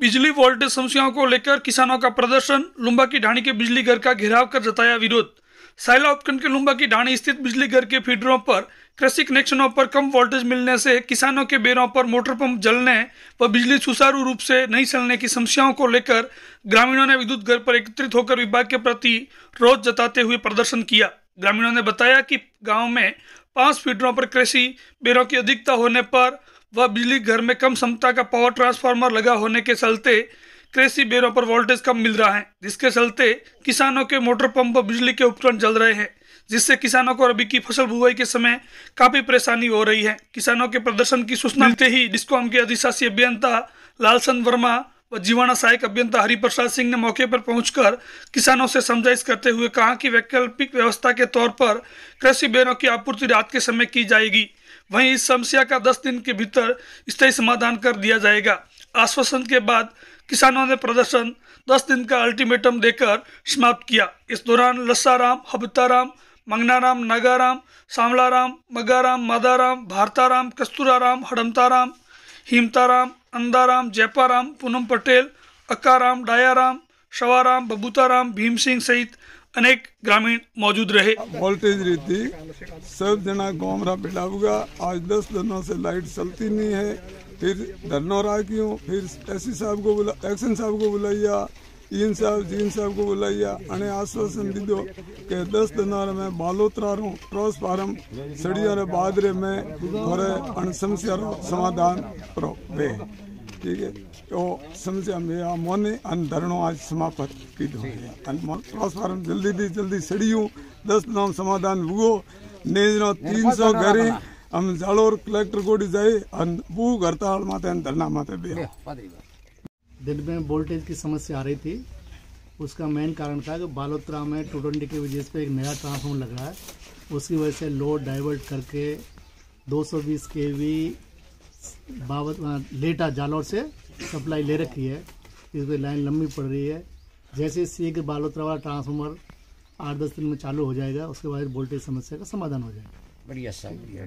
बिजली वोल्टेज समस्याओं को लेकर किसानों का प्रदर्शन लुम्बा की ढाणी के बिजली घर का घेराव कर जताया विरोध साइला उपखंड के लुम्बा की ढाणी स्थित बिजली घर के फीडरों पर कृषि कनेक्शनों पर कम वोल्टेज मिलने से किसानों के बेरों पर मोटर पंप जलने व बिजली सुचारू रूप से नहीं चलने की समस्याओं को लेकर ग्रामीणों ने विद्युत घर पर एकत्रित होकर विभाग के प्रति रोज जताते हुए प्रदर्शन किया ग्रामीणों ने बताया कि गांव में पांच फीडरों पर कृषि बेरों की अधिकता होने पर व बिजली घर में कम क्षमता का पावर ट्रांसफार्मर लगा होने के चलते कृषि बेरो पर वोल्टेज कम मिल रहा है जिसके चलते किसानों के मोटर पंप बिजली के उपकरण जल रहे हैं जिससे किसानों को रबी की फसल बुआई के समय काफी परेशानी हो रही है किसानों के प्रदर्शन की सूचना मिलते ही डिस्कॉम के अधिशासी अभियंता लालचंद वर्मा व जीवाणा सहायक अभियंता हरिप्रसाद सिंह ने मौके पर पहुंचकर किसानों से समझाइश करते हुए कहा कि वैकल्पिक व्यवस्था के तौर पर कृषि बेनों की आपूर्ति रात के समय की जाएगी वहीं इस समस्या का 10 दिन के भीतर स्थायी समाधान कर दिया जाएगा आश्वासन के बाद किसानों ने प्रदर्शन 10 दिन का अल्टीमेटम देकर समाप्त किया इस दौरान लस्साराम हबताराम मंगनाराम नागाराम सांवलाराम मगाराम मादाराम भारताराम कस्तूराराम हड़मताराम हिमताराम अंदाराम जयपाराम पूनम पटेल अकाराम डायाराम शवाराम बबूताराम भीम सिंह सहित अनेक ग्रामीण मौजूद रहे वोल्टेज रीति सब जना गोमरा रहा बेटा हुआ आज दस दिनों से लाइट चलती नहीं है फिर धरना रहा क्यों फिर एस साहब को बुला एक्शन साहब को बुलाइया इन साहब जीन साहब को बुलाइया अने आश्वासन दीदो के दस दिन में बालोतरा रू ट्रोस फार्म सड़िया रे बाद में और अण समाधान रो वे ठीक तो तो है तो समझा मेरा अन आज जल्दी जल्दी दस नाम समाधान हुओ तीन सौ घरे हम जालोर कलेक्टर जाए अन हड़ताल माते अन धरना माते दिन में वोल्टेज की समस्या आ रही थी उसका मेन कारण था कि बालोत्रा में टू ट्वेंटी के वजह से एक नया ट्रांसफॉर्म लग रहा है उसकी वजह से लोड डाइवर्ट करके 220 वी बावत लेटा जालौर से सप्लाई ले रखी है इसमें लाइन लंबी पड़ रही है जैसे शीघ्र के बालोतरा वाला आठ दस दिन में चालू हो जाएगा उसके बाद वोल्टेज समस्या का समाधान हो जाएगा बढ़िया सर